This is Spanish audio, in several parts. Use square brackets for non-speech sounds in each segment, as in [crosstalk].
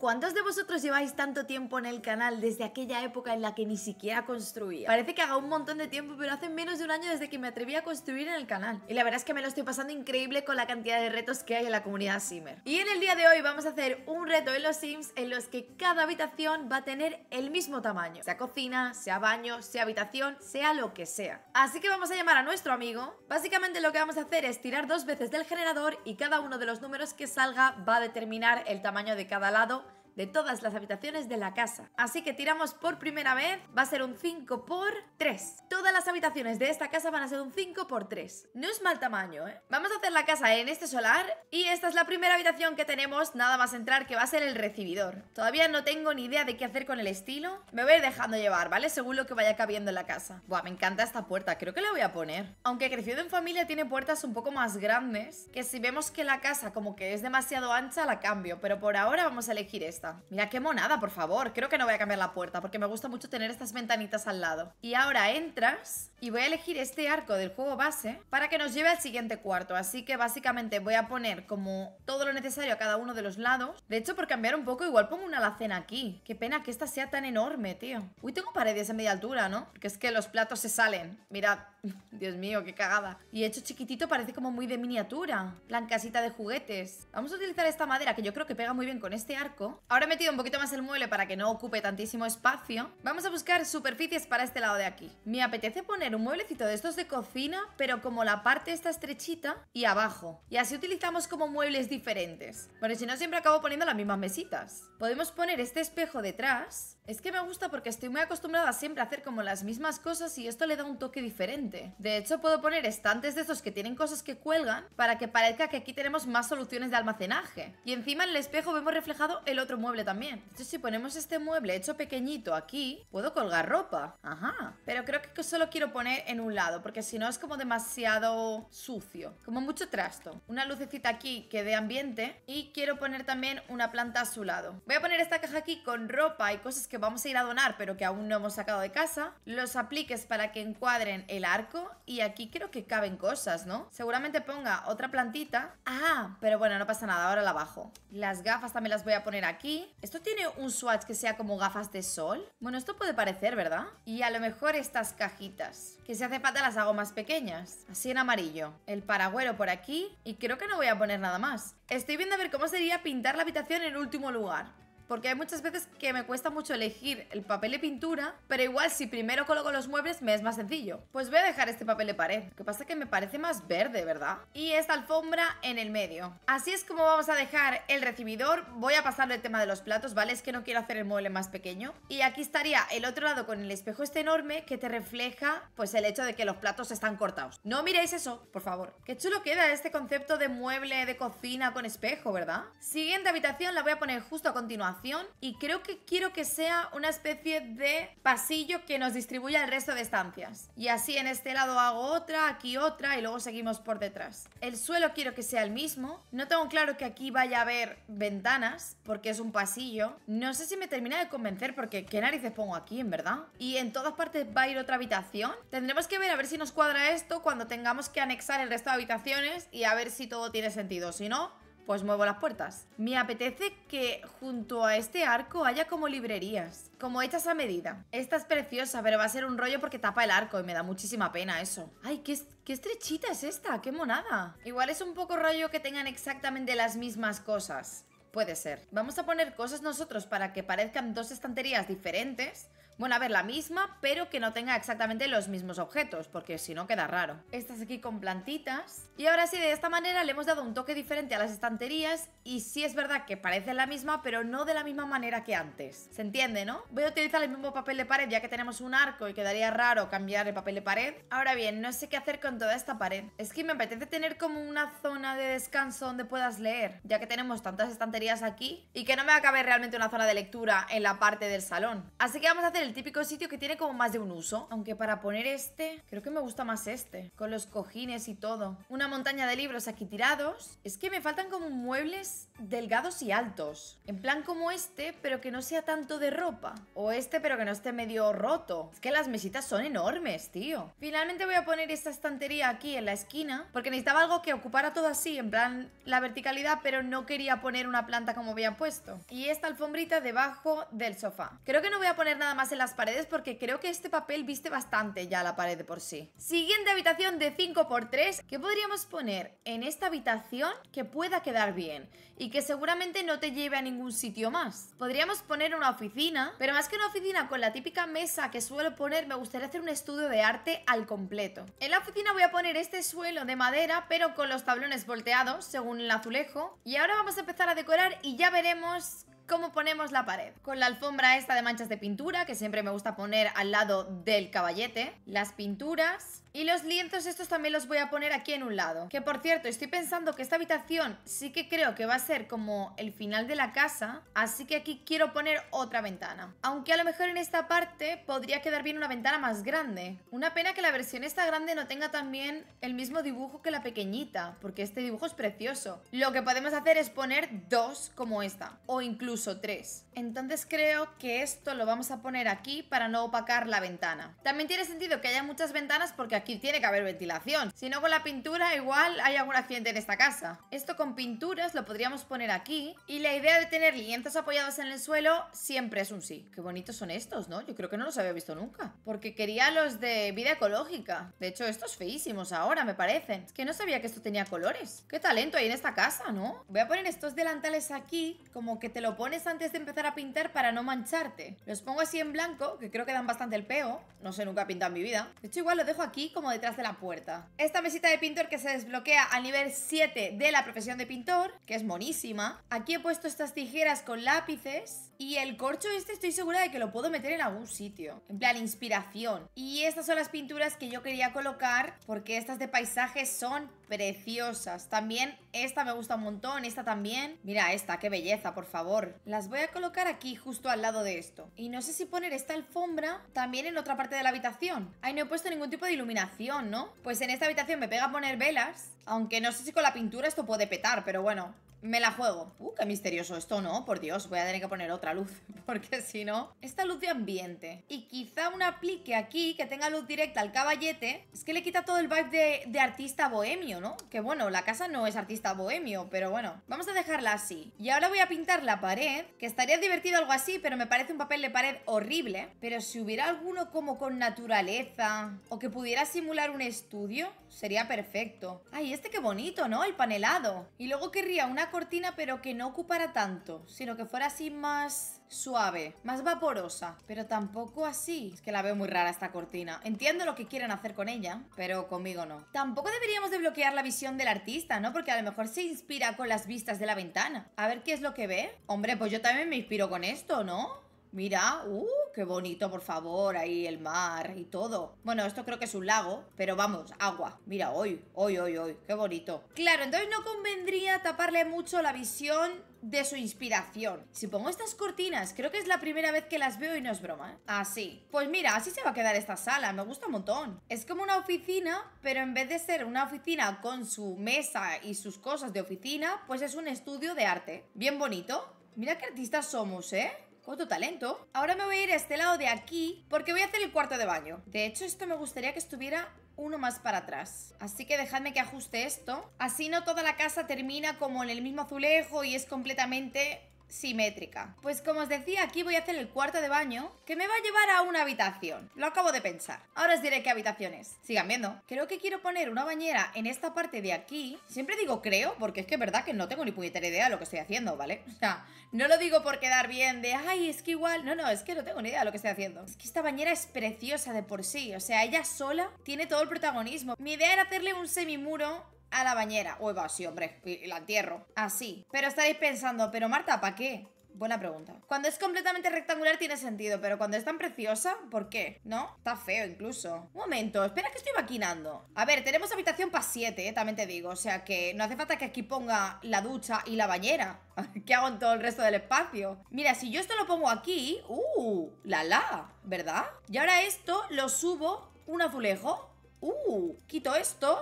¿Cuántos de vosotros lleváis tanto tiempo en el canal desde aquella época en la que ni siquiera construía? Parece que haga un montón de tiempo, pero hace menos de un año desde que me atreví a construir en el canal. Y la verdad es que me lo estoy pasando increíble con la cantidad de retos que hay en la comunidad Simmer. Y en el día de hoy vamos a hacer un reto en los Sims en los que cada habitación va a tener el mismo tamaño. Sea cocina, sea baño, sea habitación, sea lo que sea. Así que vamos a llamar a nuestro amigo. Básicamente lo que vamos a hacer es tirar dos veces del generador y cada uno de los números que salga va a determinar el tamaño de cada lado de todas las habitaciones de la casa. Así que tiramos por primera vez, va a ser un 5 por 3. Todas las habitaciones de esta casa van a ser un 5 por 3. No es mal tamaño, ¿eh? Vamos a hacer la casa en este solar y esta es la primera habitación que tenemos nada más entrar que va a ser el recibidor. Todavía no tengo ni idea de qué hacer con el estilo. Me voy a ir dejando llevar, ¿vale? Según lo que vaya cabiendo en la casa. Buah, me encanta esta puerta, creo que la voy a poner. Aunque crecido en familia tiene puertas un poco más grandes, que si vemos que la casa como que es demasiado ancha la cambio, pero por ahora vamos a elegir esta. Mira qué monada, por favor Creo que no voy a cambiar la puerta porque me gusta mucho tener estas ventanitas al lado Y ahora entras y voy a elegir este arco del juego base Para que nos lleve al siguiente cuarto Así que básicamente voy a poner como todo lo necesario a cada uno de los lados De hecho, por cambiar un poco, igual pongo una alacena aquí Qué pena que esta sea tan enorme, tío Uy, tengo paredes a media altura, ¿no? Porque es que los platos se salen Mirad, [laughs] Dios mío, qué cagada Y hecho chiquitito parece como muy de miniatura Plan casita de juguetes Vamos a utilizar esta madera que yo creo que pega muy bien con este arco Ahora he metido un poquito más el mueble para que no ocupe tantísimo espacio. Vamos a buscar superficies para este lado de aquí. Me apetece poner un mueblecito de estos de cocina, pero como la parte está estrechita y abajo. Y así utilizamos como muebles diferentes. Bueno, si no, siempre acabo poniendo las mismas mesitas. Podemos poner este espejo detrás. Es que me gusta porque estoy muy acostumbrada siempre a hacer como las mismas cosas y esto le da un toque diferente. De hecho, puedo poner estantes de estos que tienen cosas que cuelgan para que parezca que aquí tenemos más soluciones de almacenaje. Y encima en el espejo vemos reflejado el otro mueble también. entonces si ponemos este mueble hecho pequeñito aquí, puedo colgar ropa. Ajá. Pero creo que solo quiero poner en un lado, porque si no es como demasiado sucio. Como mucho trasto. Una lucecita aquí que dé ambiente. Y quiero poner también una planta a su lado. Voy a poner esta caja aquí con ropa y cosas que vamos a ir a donar, pero que aún no hemos sacado de casa. Los apliques para que encuadren el arco. Y aquí creo que caben cosas, ¿no? Seguramente ponga otra plantita. Ah, pero bueno, no pasa nada. Ahora la bajo. Las gafas también las voy a poner aquí esto tiene un swatch que sea como gafas de sol. Bueno, esto puede parecer, ¿verdad? Y a lo mejor estas cajitas. Que si hace pata, las hago más pequeñas. Así en amarillo. El paragüero por aquí. Y creo que no voy a poner nada más. Estoy viendo a ver cómo sería pintar la habitación en último lugar porque hay muchas veces que me cuesta mucho elegir el papel de pintura, pero igual si primero coloco los muebles me es más sencillo. Pues voy a dejar este papel de pared, lo que pasa es que me parece más verde, ¿verdad? Y esta alfombra en el medio. Así es como vamos a dejar el recibidor, voy a pasarle el tema de los platos, ¿vale? Es que no quiero hacer el mueble más pequeño. Y aquí estaría el otro lado con el espejo este enorme que te refleja pues el hecho de que los platos están cortados. No miréis eso, por favor. Qué chulo queda este concepto de mueble de cocina con espejo, ¿verdad? Siguiente habitación la voy a poner justo a continuación y creo que quiero que sea una especie de pasillo que nos distribuya el resto de estancias. Y así en este lado hago otra, aquí otra y luego seguimos por detrás. El suelo quiero que sea el mismo. No tengo claro que aquí vaya a haber ventanas porque es un pasillo. No sé si me termina de convencer porque qué narices pongo aquí, en verdad. Y en todas partes va a ir otra habitación. Tendremos que ver a ver si nos cuadra esto cuando tengamos que anexar el resto de habitaciones y a ver si todo tiene sentido. Si no, pues muevo las puertas. Me apetece que junto a este arco haya como librerías, como hechas a medida. Esta es preciosa, pero va a ser un rollo porque tapa el arco y me da muchísima pena eso. Ay, qué, qué estrechita es esta, qué monada. Igual es un poco rollo que tengan exactamente las mismas cosas. Puede ser. Vamos a poner cosas nosotros para que parezcan dos estanterías diferentes bueno, a ver, la misma, pero que no tenga exactamente los mismos objetos, porque si no queda raro. Estas aquí con plantitas. Y ahora sí, de esta manera le hemos dado un toque diferente a las estanterías y sí es verdad que parece la misma, pero no de la misma manera que antes. ¿Se entiende, no? Voy a utilizar el mismo papel de pared ya que tenemos un arco y quedaría raro cambiar el papel de pared. Ahora bien, no sé qué hacer con toda esta pared. Es que me apetece tener como una zona de descanso donde puedas leer, ya que tenemos tantas estanterías aquí y que no me acabe realmente una zona de lectura en la parte del salón. Así que vamos a hacer el el típico sitio que tiene como más de un uso. Aunque para poner este, creo que me gusta más este. Con los cojines y todo. Una montaña de libros aquí tirados. Es que me faltan como muebles delgados y altos. En plan como este, pero que no sea tanto de ropa. O este, pero que no esté medio roto. Es que las mesitas son enormes, tío. Finalmente voy a poner esta estantería aquí en la esquina. Porque necesitaba algo que ocupara todo así. En plan la verticalidad, pero no quería poner una planta como había puesto. Y esta alfombrita debajo del sofá. Creo que no voy a poner nada más en las paredes porque creo que este papel viste bastante ya la pared de por sí. Siguiente habitación de 5x3. ¿Qué podríamos poner en esta habitación que pueda quedar bien? Y que seguramente no te lleve a ningún sitio más. Podríamos poner una oficina, pero más que una oficina con la típica mesa que suelo poner, me gustaría hacer un estudio de arte al completo. En la oficina voy a poner este suelo de madera, pero con los tablones volteados, según el azulejo. Y ahora vamos a empezar a decorar y ya veremos cómo ponemos la pared. Con la alfombra esta de manchas de pintura, que siempre me gusta poner al lado del caballete. Las pinturas. Y los lienzos estos también los voy a poner aquí en un lado. Que por cierto, estoy pensando que esta habitación sí que creo que va a ser como el final de la casa. Así que aquí quiero poner otra ventana. Aunque a lo mejor en esta parte podría quedar bien una ventana más grande. Una pena que la versión esta grande no tenga también el mismo dibujo que la pequeñita. Porque este dibujo es precioso. Lo que podemos hacer es poner dos como esta. O incluso o tres, Entonces creo que esto lo vamos a poner aquí para no opacar la ventana. También tiene sentido que haya muchas ventanas porque aquí tiene que haber ventilación. Si no con la pintura igual hay algún accidente en esta casa. Esto con pinturas lo podríamos poner aquí. Y la idea de tener lienzos apoyados en el suelo siempre es un sí. Qué bonitos son estos, ¿no? Yo creo que no los había visto nunca. Porque quería los de vida ecológica. De hecho, estos feísimos ahora me parecen. Es que no sabía que esto tenía colores. Qué talento hay en esta casa, ¿no? Voy a poner estos delantales aquí como que te lo pone antes de empezar a pintar para no mancharte. Los pongo así en blanco, que creo que dan bastante el peo. No sé, nunca he pintado en mi vida. De hecho, igual lo dejo aquí como detrás de la puerta. Esta mesita de pintor que se desbloquea al nivel 7 de la profesión de pintor, que es monísima. Aquí he puesto estas tijeras con lápices y el corcho este estoy segura de que lo puedo meter en algún sitio. En plan, inspiración. Y estas son las pinturas que yo quería colocar porque estas de paisajes son preciosas. También esta me gusta un montón, esta también. Mira esta, qué belleza, por favor. Las voy a colocar aquí, justo al lado de esto. Y no sé si poner esta alfombra también en otra parte de la habitación. Ahí no he puesto ningún tipo de iluminación, ¿no? Pues en esta habitación me pega poner velas. Aunque no sé si con la pintura esto puede petar, pero bueno, me la juego. Uh, qué misterioso esto, ¿no? Por Dios, voy a tener que poner otra luz, [laughs] porque si no, esta luz de ambiente. Y quizá un aplique aquí, que tenga luz directa al caballete, es que le quita todo el vibe de, artista bohemio, ¿no? Que bueno, la casa no es artista bohemio, pero bueno, vamos a dejarla así. Y ahora voy a pintar la pared, que estaría divertido algo así, pero me parece un papel de pared horrible. Pero si hubiera alguno como con naturaleza, o que pudiera simular un estudio, sería perfecto. Ay, este que bonito, ¿no? El panelado. Y luego querría una cortina, pero que no ocupara tanto, sino que fuera así más suave, más vaporosa, pero tampoco así. Es que la veo muy rara esta cortina. Entiendo lo que quieren hacer con ella, pero conmigo no. Tampoco deberíamos de bloquear la visión del artista, ¿no? Porque a lo mejor se inspira con las vistas de la ventana. A ver qué es lo que ve. Hombre, pues yo también me inspiro con esto, ¿no? Mira, uh, qué bonito, por favor, ahí el mar y todo. Bueno, esto creo que es un lago, pero vamos, agua. Mira, hoy, hoy, hoy, hoy, qué bonito. Claro, entonces no convendría taparle mucho la visión de su inspiración. Si pongo estas cortinas, creo que es la primera vez que las veo y no es broma. ¿eh? Así. Ah, pues mira, así se va a quedar esta sala, me gusta un montón. Es como una oficina, pero en vez de ser una oficina con su mesa y sus cosas de oficina, pues es un estudio de arte. Bien bonito. Mira qué artistas somos, ¿eh? Otro talento. Ahora me voy a ir a este lado de aquí porque voy a hacer el cuarto de baño. De hecho, esto me gustaría que estuviera uno más para atrás. Así que dejadme que ajuste esto. Así no toda la casa termina como en el mismo azulejo y es completamente simétrica. Pues como os decía, aquí voy a hacer el cuarto de baño, que me va a llevar a una habitación. Lo acabo de pensar. Ahora os diré qué habitación es. Sigan viendo. Creo que quiero poner una bañera en esta parte de aquí. Siempre digo creo, porque es que es verdad que no tengo ni puñetera idea de lo que estoy haciendo, ¿vale? O sea, no lo digo por quedar bien de, ay, es que igual... No, no, es que no tengo ni idea de lo que estoy haciendo. Es que esta bañera es preciosa de por sí. O sea, ella sola tiene todo el protagonismo. Mi idea era hacerle un semimuro a la bañera. Uy, sí, hombre, y la entierro. Así. Pero estaréis pensando, pero Marta, ¿para qué? Buena pregunta. Cuando es completamente rectangular tiene sentido, pero cuando es tan preciosa, ¿por qué? ¿No? Está feo incluso. Un momento, espera que estoy maquinando. A ver, tenemos habitación para 7, eh, también te digo. O sea que no hace falta que aquí ponga la ducha y la bañera. [laughs] ¿Qué hago en todo el resto del espacio? Mira, si yo esto lo pongo aquí... ¡Uh! ¡La la! ¿Verdad? Y ahora esto lo subo un azulejo. ¡Uh! Quito esto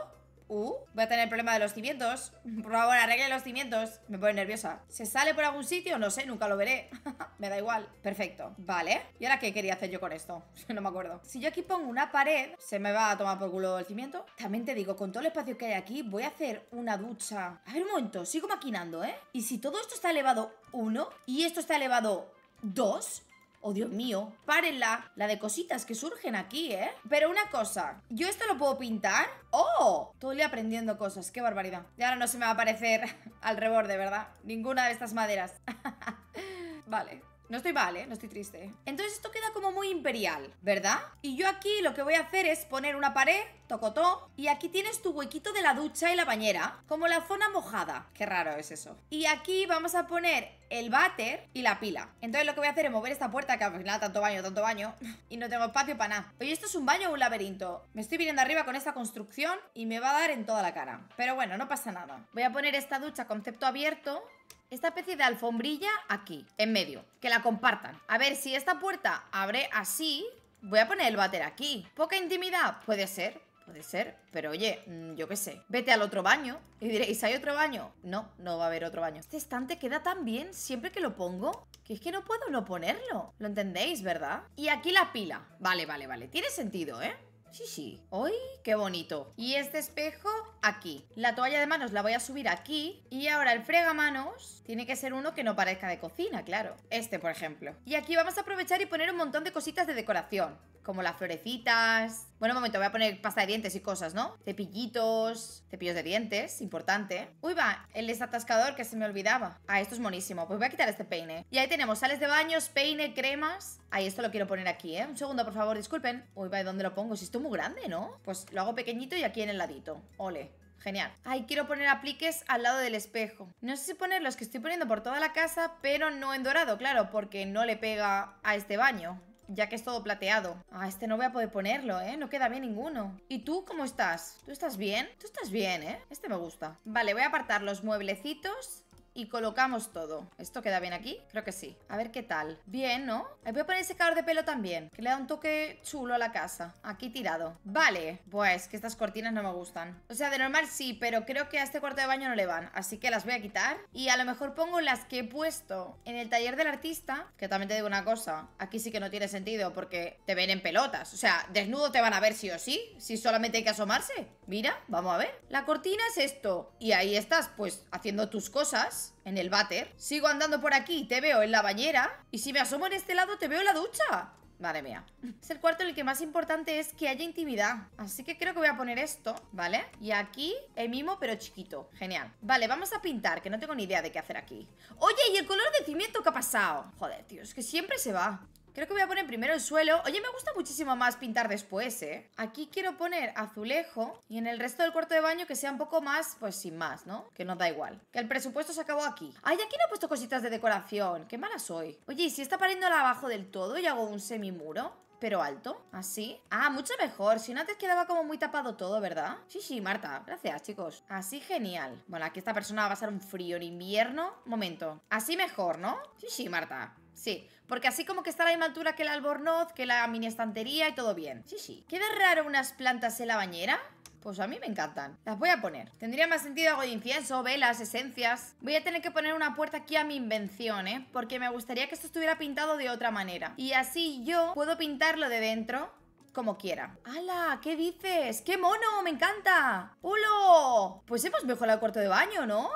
Uh, voy a tener el problema de los cimientos. [laughs] Por favor, arregle los cimientos. Me pone nerviosa. ¿Se sale por algún sitio? No sé, nunca lo veré. [laughs] me da igual. Perfecto. Vale. ¿Y ahora qué quería hacer yo con esto? [laughs] no me acuerdo. Si yo aquí pongo una pared, se me va a tomar por culo el cimiento. También te digo, con todo el espacio que hay aquí, voy a hacer una ducha. A ver, un momento. Sigo maquinando, ¿eh? Y si todo esto está elevado 1 y esto está elevado 2... Oh, Dios mío, párenla. La de cositas que surgen aquí, ¿eh? Pero una cosa, ¿yo esto lo puedo pintar? ¡Oh! día aprendiendo cosas, qué barbaridad. Y ahora no se me va a aparecer [laughs] al reborde, ¿verdad? Ninguna de estas maderas. [laughs] vale, no estoy mal, ¿eh? No estoy triste. Entonces esto queda como muy imperial, ¿verdad? Y yo aquí lo que voy a hacer es poner una pared, tocotó, y aquí tienes tu huequito de la ducha y la bañera, como la zona mojada. Qué raro es eso. Y aquí vamos a poner el váter y la pila. Entonces lo que voy a hacer es mover esta puerta, que al final tanto baño, tanto baño, [laughs] y no tengo espacio para nada. Oye, ¿esto es un baño o un laberinto? Me estoy viniendo arriba con esta construcción y me va a dar en toda la cara. Pero bueno, no pasa nada. Voy a poner esta ducha concepto abierto esta especie de alfombrilla aquí, en medio Que la compartan A ver, si esta puerta abre así Voy a poner el váter aquí ¿Poca intimidad? Puede ser Puede ser, pero oye, mm, yo qué sé Vete al otro baño y diréis, ¿hay otro baño? No, no va a haber otro baño Este estante queda tan bien siempre que lo pongo Que es que no puedo no ponerlo Lo entendéis, ¿verdad? Y aquí la pila Vale, vale, vale, tiene sentido, ¿eh? Sí, sí. ¡Uy, qué bonito! Y este espejo aquí. La toalla de manos la voy a subir aquí. Y ahora el fregamanos tiene que ser uno que no parezca de cocina, claro. Este, por ejemplo. Y aquí vamos a aprovechar y poner un montón de cositas de decoración. Como las florecitas. Bueno, un momento, voy a poner pasta de dientes y cosas, ¿no? Cepillitos, cepillos de dientes, importante. Uy, va, el desatascador que se me olvidaba. Ah, esto es monísimo. Pues voy a quitar este peine. Y ahí tenemos sales de baños, peine, cremas. Ahí, esto lo quiero poner aquí, ¿eh? Un segundo, por favor, disculpen. Uy, va, ¿dónde lo pongo? Si esto muy grande, ¿no? Pues lo hago pequeñito y aquí en el ladito. Ole. Genial. Ay, quiero poner apliques al lado del espejo. No sé si poner los que estoy poniendo por toda la casa, pero no en dorado, claro, porque no le pega a este baño ya que es todo plateado. Ah, este no voy a poder ponerlo, ¿eh? No queda bien ninguno. ¿Y tú cómo estás? ¿Tú estás bien? Tú estás bien, ¿eh? Este me gusta. Vale, voy a apartar los mueblecitos y colocamos todo. ¿Esto queda bien aquí? Creo que sí. A ver qué tal. Bien, ¿no? Eh, voy a poner ese secador de pelo también, que le da un toque chulo a la casa. Aquí tirado. Vale. Pues que estas cortinas no me gustan. O sea, de normal sí, pero creo que a este cuarto de baño no le van. Así que las voy a quitar. Y a lo mejor pongo las que he puesto en el taller del artista. Que también te digo una cosa. Aquí sí que no tiene sentido porque te ven en pelotas. O sea, desnudo te van a ver sí o sí. Si solamente hay que asomarse. Mira, vamos a ver. La cortina es esto. Y ahí estás, pues, haciendo tus cosas en el váter. Sigo andando por aquí, te veo en la bañera. Y si me asomo en este lado, te veo en la ducha. Madre mía. Es el cuarto en el que más importante es que haya intimidad. Así que creo que voy a poner esto, ¿vale? Y aquí el mimo, pero chiquito. Genial. Vale, vamos a pintar, que no tengo ni idea de qué hacer aquí. Oye, ¿y el color de cimiento que ha pasado? Joder, tío, es que siempre se va. Creo que voy a poner primero el suelo. Oye, me gusta muchísimo más pintar después, ¿eh? Aquí quiero poner azulejo y en el resto del cuarto de baño que sea un poco más, pues sin más, ¿no? Que nos da igual. Que el presupuesto se acabó aquí. Ay, aquí no he puesto cositas de decoración. Qué mala soy. Oye, si está pariendo pariéndola abajo del todo y hago un semimuro? pero alto, así. Ah, mucho mejor, si no antes quedaba como muy tapado todo, ¿verdad? Sí, sí, Marta, gracias, chicos. Así genial. Bueno, aquí esta persona va a pasar un frío en invierno. Momento. Así mejor, ¿no? Sí, sí, Marta. Sí, porque así como que está a la misma altura que el albornoz, que la mini estantería y todo bien. Sí, sí. ¿Queda raro unas plantas en la bañera? Pues a mí me encantan. Las voy a poner. Tendría más sentido algo de incienso, velas, esencias. Voy a tener que poner una puerta aquí a mi invención, ¿eh? Porque me gustaría que esto estuviera pintado de otra manera. Y así yo puedo pintarlo de dentro como quiera. ¡Hala! ¿Qué dices? ¡Qué mono! ¡Me encanta! ¡Hulo! Pues hemos mejorado el cuarto de baño, ¿no?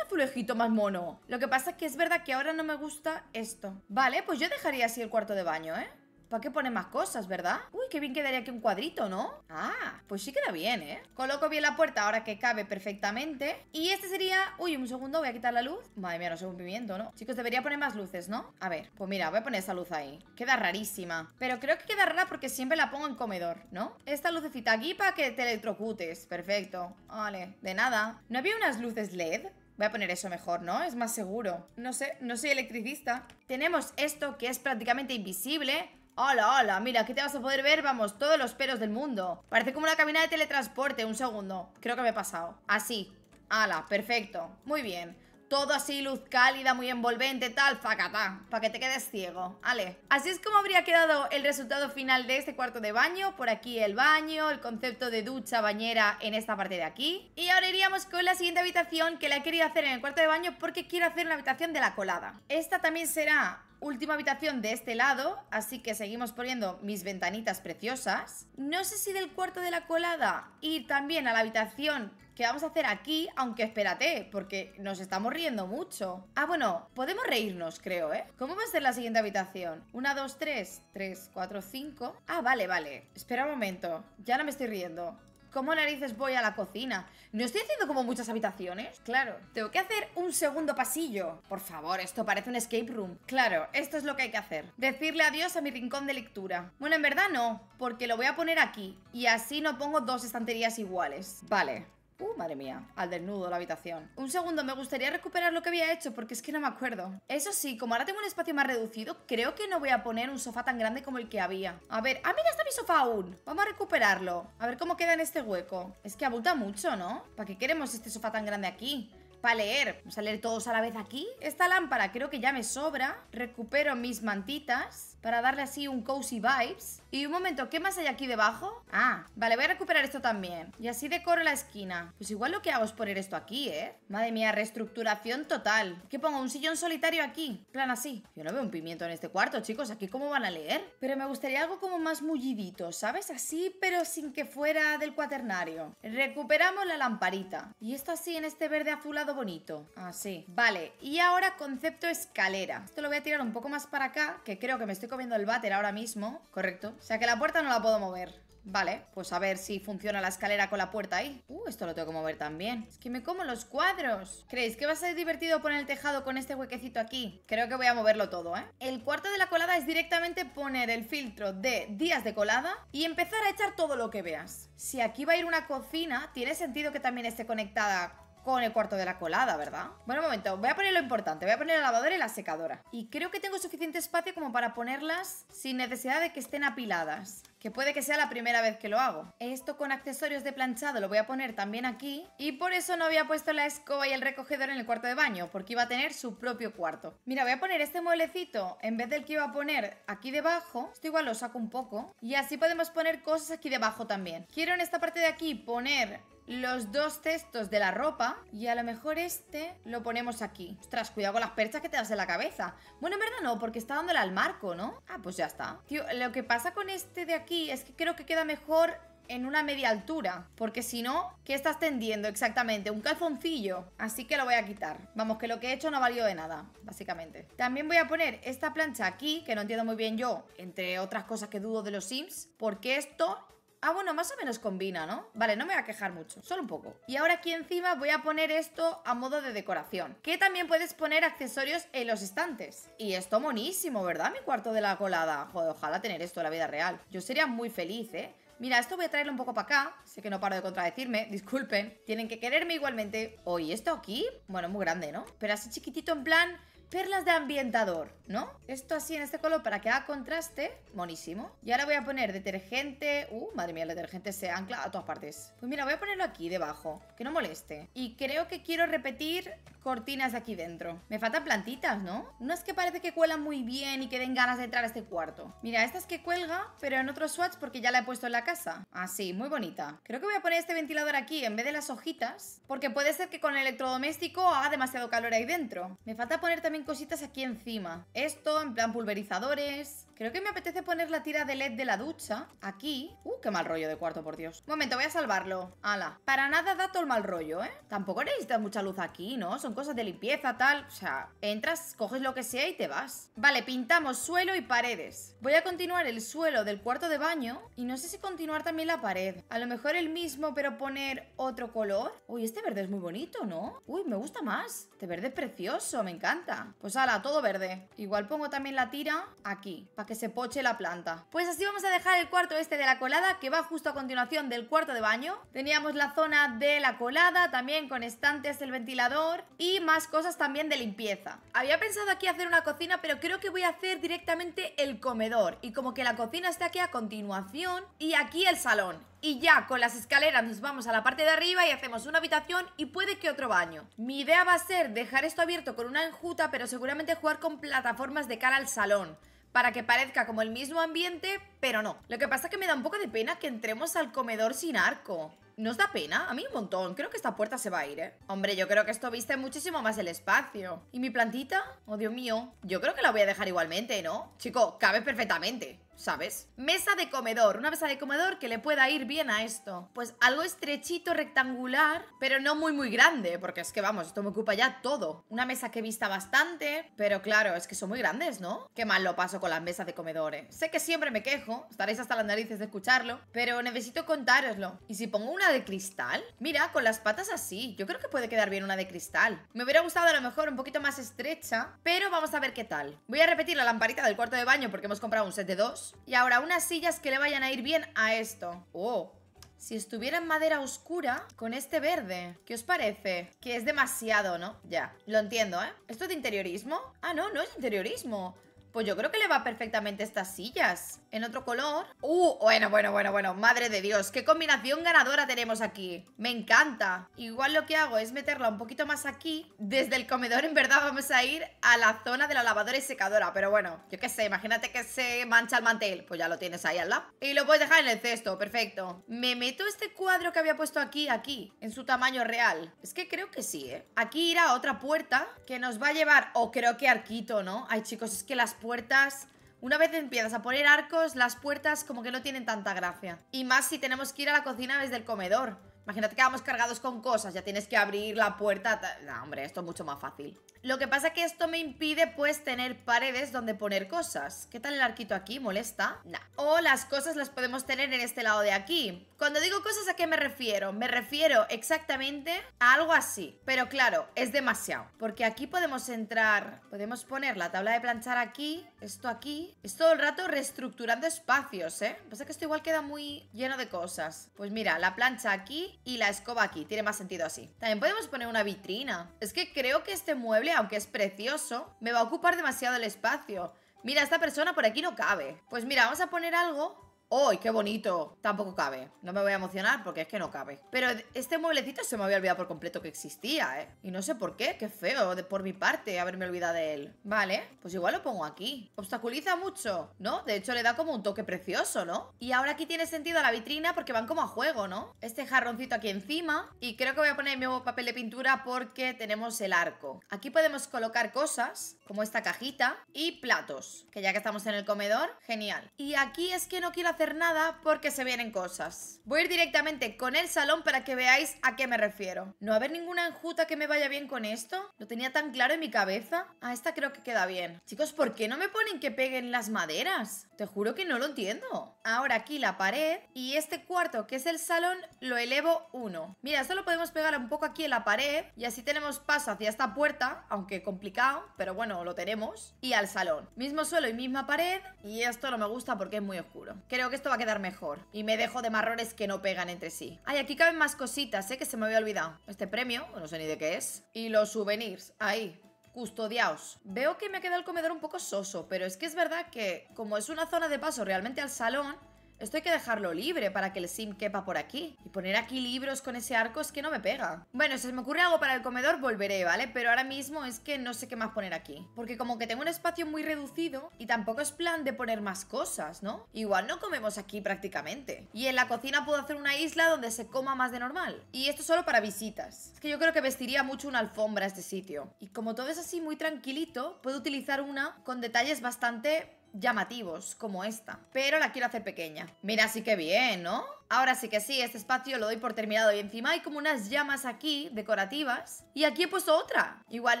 flujito más mono. Lo que pasa es que es verdad que ahora no me gusta esto. Vale, pues yo dejaría así el cuarto de baño, ¿eh? ¿Para qué pone más cosas, verdad? Uy, qué bien quedaría aquí un cuadrito, ¿no? Ah, pues sí queda bien, ¿eh? Coloco bien la puerta ahora que cabe perfectamente. Y este sería... Uy, un segundo, voy a quitar la luz. Madre mía, no soy un pimiento, ¿no? Chicos, debería poner más luces, ¿no? A ver, pues mira, voy a poner esa luz ahí. Queda rarísima. Pero creo que queda rara porque siempre la pongo en comedor, ¿no? Esta lucecita aquí para que te electrocutes. Perfecto. Vale, de nada. ¿No había unas luces LED? Voy a poner eso mejor, ¿no? Es más seguro. No sé, no soy electricista. Tenemos esto que es prácticamente invisible. Hola, hola, mira, aquí te vas a poder ver, vamos, todos los pelos del mundo. Parece como una cabina de teletransporte, un segundo. Creo que me he pasado. Así. ¡Hala, perfecto. Muy bien todo así, luz cálida, muy envolvente, tal, facatá, para que te quedes ciego, ¿vale? Así es como habría quedado el resultado final de este cuarto de baño, por aquí el baño, el concepto de ducha, bañera en esta parte de aquí. Y ahora iríamos con la siguiente habitación que la he querido hacer en el cuarto de baño porque quiero hacer una habitación de la colada. Esta también será última habitación de este lado, así que seguimos poniendo mis ventanitas preciosas. No sé si del cuarto de la colada ir también a la habitación ¿Qué vamos a hacer aquí? Aunque espérate, porque nos estamos riendo mucho. Ah, bueno, podemos reírnos, creo, ¿eh? ¿Cómo va a ser la siguiente habitación? Una, dos, tres, tres, cuatro, cinco. Ah, vale, vale. Espera un momento. Ya no me estoy riendo. ¿Cómo narices voy a la cocina? ¿No estoy haciendo como muchas habitaciones? Claro. Tengo que hacer un segundo pasillo. Por favor, esto parece un escape room. Claro, esto es lo que hay que hacer. Decirle adiós a mi rincón de lectura. Bueno, en verdad no, porque lo voy a poner aquí. Y así no pongo dos estanterías iguales. Vale. Uh, madre mía, al desnudo la habitación. Un segundo, me gustaría recuperar lo que había hecho porque es que no me acuerdo. Eso sí, como ahora tengo un espacio más reducido, creo que no voy a poner un sofá tan grande como el que había. A ver, ah, mira, está mi sofá aún. Vamos a recuperarlo. A ver cómo queda en este hueco. Es que abulta mucho, ¿no? ¿Para qué queremos este sofá tan grande aquí? para leer. Vamos a leer todos a la vez aquí. Esta lámpara creo que ya me sobra. Recupero mis mantitas para darle así un cozy vibes. Y un momento, ¿qué más hay aquí debajo? Ah, vale, voy a recuperar esto también. Y así decoro la esquina. Pues igual lo que hago es poner esto aquí, ¿eh? Madre mía, reestructuración total. ¿Qué pongo? ¿Un sillón solitario aquí? plan así. Yo no veo un pimiento en este cuarto, chicos. ¿Aquí cómo van a leer? Pero me gustaría algo como más mullidito, ¿sabes? Así, pero sin que fuera del cuaternario. Recuperamos la lamparita. Y esto así en este verde azulado bonito. Así. Ah, vale, y ahora concepto escalera. Esto lo voy a tirar un poco más para acá, que creo que me estoy comiendo el váter ahora mismo, correcto. O sea que la puerta no la puedo mover. Vale, pues a ver si funciona la escalera con la puerta ahí Uh, esto lo tengo que mover también Es que me como los cuadros ¿Creéis que va a ser divertido poner el tejado con este huequecito aquí? Creo que voy a moverlo todo, ¿eh? El cuarto de la colada es directamente poner el filtro de días de colada Y empezar a echar todo lo que veas Si aquí va a ir una cocina, tiene sentido que también esté conectada con el cuarto de la colada, ¿verdad? Bueno, un momento, voy a poner lo importante, voy a poner la lavadora y la secadora. Y creo que tengo suficiente espacio como para ponerlas sin necesidad de que estén apiladas que puede que sea la primera vez que lo hago. Esto con accesorios de planchado lo voy a poner también aquí y por eso no había puesto la escoba y el recogedor en el cuarto de baño, porque iba a tener su propio cuarto. Mira, voy a poner este mueblecito en vez del que iba a poner aquí debajo, esto igual lo saco un poco y así podemos poner cosas aquí debajo también. Quiero en esta parte de aquí poner los dos cestos de la ropa y a lo mejor este lo ponemos aquí. Ostras, cuidado con las perchas que te das en la cabeza. Bueno, en verdad no, porque está dándole al marco, ¿no? Ah, pues ya está. Tío, lo que pasa con este de aquí es que creo que queda mejor en una media altura, porque si no, ¿qué estás tendiendo exactamente? Un calzoncillo, así que lo voy a quitar. Vamos, que lo que he hecho no valió de nada, básicamente. También voy a poner esta plancha aquí, que no entiendo muy bien yo, entre otras cosas que dudo de los Sims, porque esto Ah, bueno, más o menos combina, ¿no? Vale, no me voy a quejar mucho, solo un poco. Y ahora aquí encima voy a poner esto a modo de decoración. Que también puedes poner accesorios en los estantes. Y esto monísimo, ¿verdad? Mi cuarto de la colada. Joder, ojalá tener esto en la vida real. Yo sería muy feliz, ¿eh? Mira, esto voy a traerlo un poco para acá. Sé que no paro de contradecirme, [laughs] disculpen. Tienen que quererme igualmente. Oye, oh, ¿esto aquí? Bueno, muy grande, ¿no? Pero así chiquitito en plan perlas de ambientador, ¿no? Esto así en este color para que haga contraste, monísimo. Y ahora voy a poner detergente... Uh, madre mía, el detergente se ancla a todas partes. Pues mira, voy a ponerlo aquí debajo, que no moleste. Y creo que quiero repetir cortinas aquí dentro. Me faltan plantitas, ¿no? No es que parece que cuelan muy bien y que den ganas de entrar a este cuarto. Mira, esta es que cuelga, pero en otro swatch porque ya la he puesto en la casa. Así, ah, muy bonita. Creo que voy a poner este ventilador aquí en vez de las hojitas, porque puede ser que con el electrodoméstico haga demasiado calor ahí dentro. Me falta poner también cositas aquí encima. Esto, en plan pulverizadores. Creo que me apetece poner la tira de LED de la ducha aquí. Uh, qué mal rollo de cuarto, por Dios. momento, voy a salvarlo. Ala. Para nada da todo el mal rollo, ¿eh? Tampoco necesitas mucha luz aquí, ¿no? Son cosas de limpieza, tal. O sea, entras, coges lo que sea y te vas. Vale, pintamos suelo y paredes. Voy a continuar el suelo del cuarto de baño y no sé si continuar también la pared. A lo mejor el mismo, pero poner otro color. Uy, este verde es muy bonito, ¿no? Uy, me gusta más. Este verde es precioso, me encanta. Pues ala, todo verde. Igual pongo también la tira aquí, para que se poche la planta. Pues así vamos a dejar el cuarto este de la colada, que va justo a continuación del cuarto de baño. Teníamos la zona de la colada, también con estantes, el ventilador y más cosas también de limpieza. Había pensado aquí hacer una cocina, pero creo que voy a hacer directamente el comedor. Y como que la cocina está aquí a continuación y aquí el salón y ya con las escaleras nos vamos a la parte de arriba y hacemos una habitación y puede que otro baño. Mi idea va a ser dejar esto abierto con una enjuta, pero seguramente jugar con plataformas de cara al salón para que parezca como el mismo ambiente, pero no. Lo que pasa es que me da un poco de pena que entremos al comedor sin arco. ¿Nos da pena? A mí un montón. Creo que esta puerta se va a ir, ¿eh? Hombre, yo creo que esto viste muchísimo más el espacio. ¿Y mi plantita? Oh, Dios mío. Yo creo que la voy a dejar igualmente, ¿no? Chico, cabe perfectamente. ¿sabes? Mesa de comedor, una mesa de comedor que le pueda ir bien a esto. Pues algo estrechito, rectangular, pero no muy muy grande, porque es que vamos, esto me ocupa ya todo. Una mesa que vista bastante, pero claro, es que son muy grandes, ¿no? Qué mal lo paso con las mesas de comedores. ¿eh? Sé que siempre me quejo, estaréis hasta las narices de escucharlo, pero necesito contároslo. Y si pongo una de cristal, mira, con las patas así, yo creo que puede quedar bien una de cristal. Me hubiera gustado a lo mejor un poquito más estrecha, pero vamos a ver qué tal. Voy a repetir la lamparita del cuarto de baño porque hemos comprado un set de dos y ahora unas sillas que le vayan a ir bien a esto. Oh, si estuviera en madera oscura, con este verde. ¿Qué os parece? Que es demasiado, ¿no? Ya, lo entiendo, ¿eh? ¿Esto es de interiorismo? Ah, no, no es interiorismo. Pues yo creo que le va perfectamente estas sillas. En otro color. Uh, bueno, bueno, bueno, bueno. Madre de Dios, qué combinación ganadora tenemos aquí. Me encanta. Igual lo que hago es meterla un poquito más aquí. Desde el comedor en verdad vamos a ir a la zona de la lavadora y secadora. Pero bueno, yo qué sé, imagínate que se mancha el mantel. Pues ya lo tienes ahí al lado. Y lo puedes dejar en el cesto, perfecto. Me meto este cuadro que había puesto aquí, aquí, en su tamaño real. Es que creo que sí, ¿eh? Aquí irá otra puerta que nos va a llevar, o creo que arquito, ¿no? Ay, chicos, es que las puertas... Una vez empiezas a poner arcos, las puertas como que no tienen tanta gracia. Y más si tenemos que ir a la cocina desde el comedor. Imagínate que vamos cargados con cosas, ya tienes que abrir la puerta... No, hombre, esto es mucho más fácil. Lo que pasa es que esto me impide pues tener paredes donde poner cosas. ¿Qué tal el arquito aquí? ¿Molesta? No. O las cosas las podemos tener en este lado de aquí. Cuando digo cosas, ¿a qué me refiero? Me refiero exactamente a algo así. Pero claro, es demasiado. Porque aquí podemos entrar, podemos poner la tabla de planchar aquí, esto aquí. Es todo el rato reestructurando espacios, ¿eh? Pasa que esto igual queda muy lleno de cosas. Pues mira, la plancha aquí y la escoba aquí. Tiene más sentido así. También podemos poner una vitrina. Es que creo que este mueble aunque es precioso, me va a ocupar demasiado el espacio. Mira, esta persona por aquí no cabe. Pues mira, vamos a poner algo ¡Ay, qué bonito! Tampoco cabe. No me voy a emocionar porque es que no cabe. Pero este mueblecito se me había olvidado por completo que existía, ¿eh? Y no sé por qué. Qué feo por mi parte haberme olvidado de él. Vale, pues igual lo pongo aquí. Obstaculiza mucho, ¿no? De hecho, le da como un toque precioso, ¿no? Y ahora aquí tiene sentido la vitrina porque van como a juego, ¿no? Este jarroncito aquí encima. Y creo que voy a poner mi nuevo papel de pintura porque tenemos el arco. Aquí podemos colocar cosas, como esta cajita, y platos. Que ya que estamos en el comedor, genial. Y aquí es que no quiero hacer hacer nada porque se vienen cosas. Voy a ir directamente con el salón para que veáis a qué me refiero. ¿No va a haber ninguna enjuta que me vaya bien con esto? ¿Lo tenía tan claro en mi cabeza? Ah, esta creo que queda bien. Chicos, ¿por qué no me ponen que peguen las maderas? Te juro que no lo entiendo. Ahora aquí la pared y este cuarto que es el salón lo elevo uno. Mira, esto lo podemos pegar un poco aquí en la pared y así tenemos paso hacia esta puerta, aunque complicado, pero bueno, lo tenemos. Y al salón. Mismo suelo y misma pared y esto no me gusta porque es muy oscuro. Creo que esto va a quedar mejor. Y me dejo de marrones que no pegan entre sí. Ay, aquí caben más cositas, ¿eh? Que se me había olvidado. Este premio, no sé ni de qué es. Y los souvenirs, ahí. Custodiaos. Veo que me ha quedado el comedor un poco soso, pero es que es verdad que como es una zona de paso realmente al salón, esto hay que dejarlo libre para que el sim quepa por aquí. Y poner aquí libros con ese arco es que no me pega. Bueno, si se me ocurre algo para el comedor, volveré, ¿vale? Pero ahora mismo es que no sé qué más poner aquí. Porque como que tengo un espacio muy reducido y tampoco es plan de poner más cosas, ¿no? Igual no comemos aquí prácticamente. Y en la cocina puedo hacer una isla donde se coma más de normal. Y esto solo para visitas. Es que yo creo que vestiría mucho una alfombra este sitio. Y como todo es así muy tranquilito, puedo utilizar una con detalles bastante llamativos como esta Pero la quiero hacer pequeña Mira, así que bien, ¿no? Ahora sí que sí, este espacio lo doy por terminado y encima hay como unas llamas aquí decorativas y aquí he puesto otra. Igual